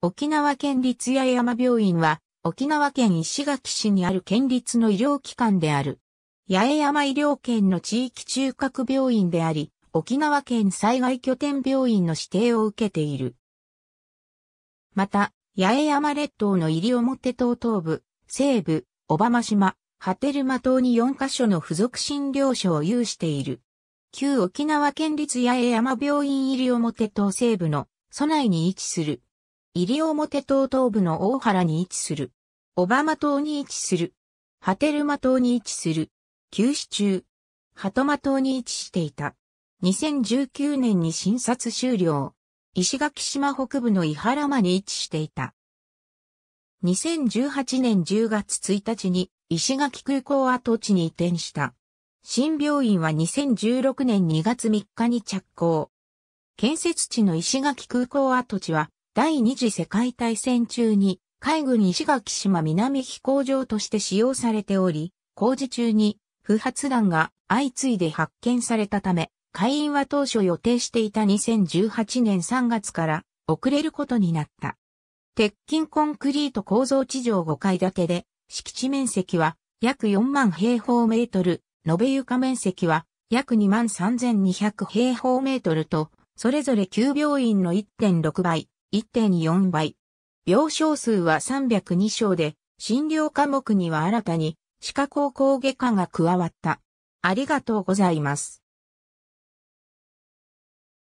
沖縄県立八重山病院は、沖縄県石垣市にある県立の医療機関である。八重山医療圏の地域中核病院であり、沖縄県災害拠点病院の指定を受けている。また、八重山列島のり表島東部、西部、小浜島、波照間島に4カ所の付属診療所を有している。旧沖縄県立八重山病院り表島西部の、都内に位置する。西表島東部の大原に位置する。小浜島に位置する。波照間島に位置する。旧市中。鳩間島に位置していた。2019年に診察終了。石垣島北部の伊原間に位置していた。2018年10月1日に石垣空港跡地に移転した。新病院は2016年2月3日に着工。建設地の石垣空港跡地は第二次世界大戦中に海軍石垣島南飛行場として使用されており、工事中に不発弾が相次いで発見されたため、会員は当初予定していた2018年3月から遅れることになった。鉄筋コンクリート構造地上5階建てで、敷地面積は約4万平方メートル、延べ床面積は約2万3200平方メートルと、それぞれ9病院の1.6倍、1.4倍。病床数は302床で、診療科目には新たに、歯科高校外科が加わった。ありがとうございます。